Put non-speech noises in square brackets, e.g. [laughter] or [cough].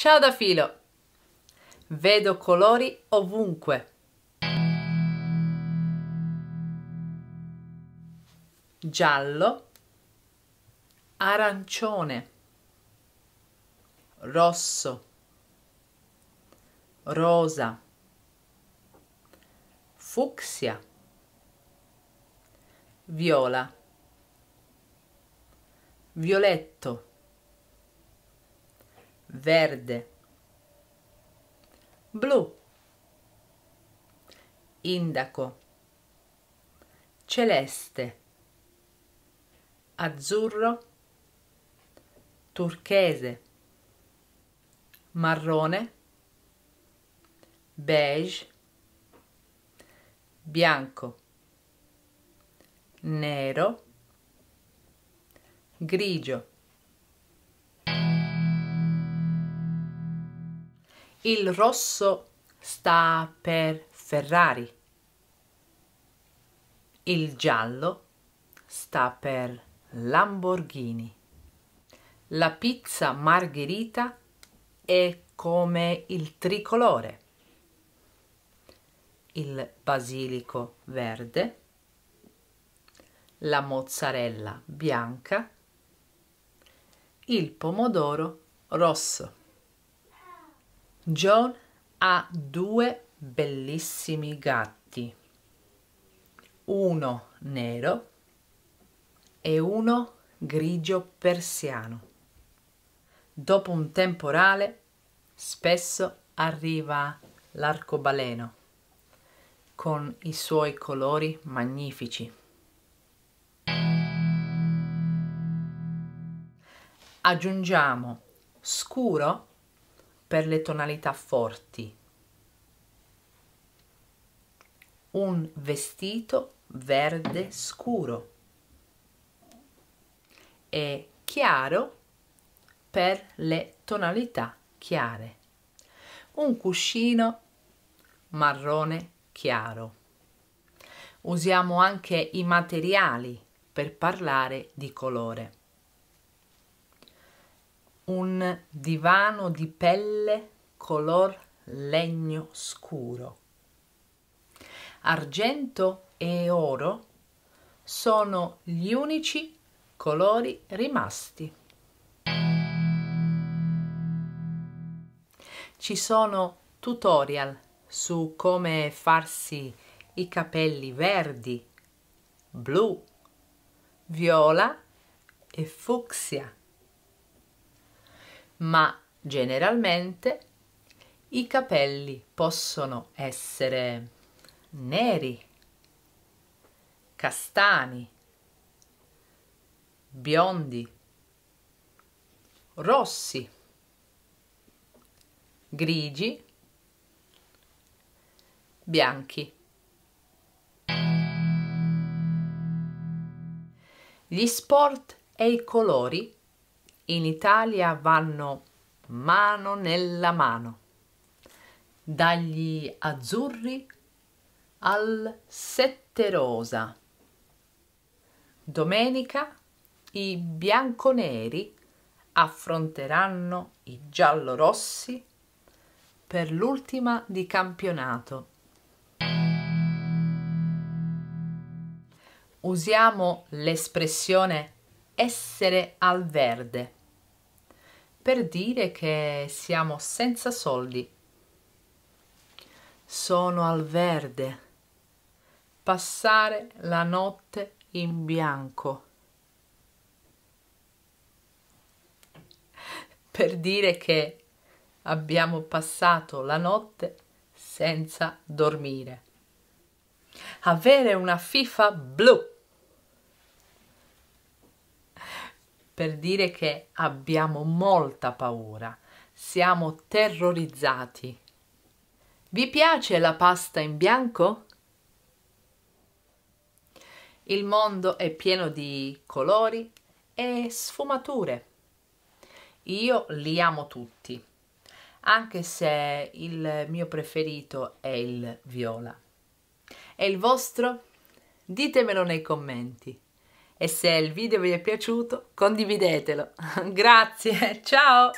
Ciao da filo! Vedo colori ovunque. Giallo, arancione, rosso, rosa, fucsia, viola, violetto verde, blu, indaco, celeste, azzurro, turchese, marrone, beige, bianco, nero, grigio. Il rosso sta per Ferrari. Il giallo sta per Lamborghini. La pizza margherita è come il tricolore. Il basilico verde, la mozzarella bianca, il pomodoro rosso. John ha due bellissimi gatti, uno nero e uno grigio persiano. Dopo un temporale spesso arriva l'arcobaleno con i suoi colori magnifici. Aggiungiamo scuro per le tonalità forti. Un vestito verde scuro e chiaro per le tonalità chiare. Un cuscino marrone chiaro. Usiamo anche i materiali per parlare di colore un divano di pelle color legno scuro. Argento e oro sono gli unici colori rimasti. Ci sono tutorial su come farsi i capelli verdi, blu, viola e fucsia ma generalmente i capelli possono essere neri, castani, biondi, rossi, grigi, bianchi. Gli sport e i colori in Italia vanno mano nella mano, dagli azzurri al sette rosa. Domenica i bianconeri affronteranno i giallorossi per l'ultima di campionato. Usiamo l'espressione essere al verde per dire che siamo senza soldi. Sono al verde. Passare la notte in bianco. Per dire che abbiamo passato la notte senza dormire. Avere una FIFA blu. per dire che abbiamo molta paura, siamo terrorizzati. Vi piace la pasta in bianco? Il mondo è pieno di colori e sfumature. Io li amo tutti, anche se il mio preferito è il viola. E il vostro? Ditemelo nei commenti e se il video vi è piaciuto condividetelo. [laughs] Grazie, ciao!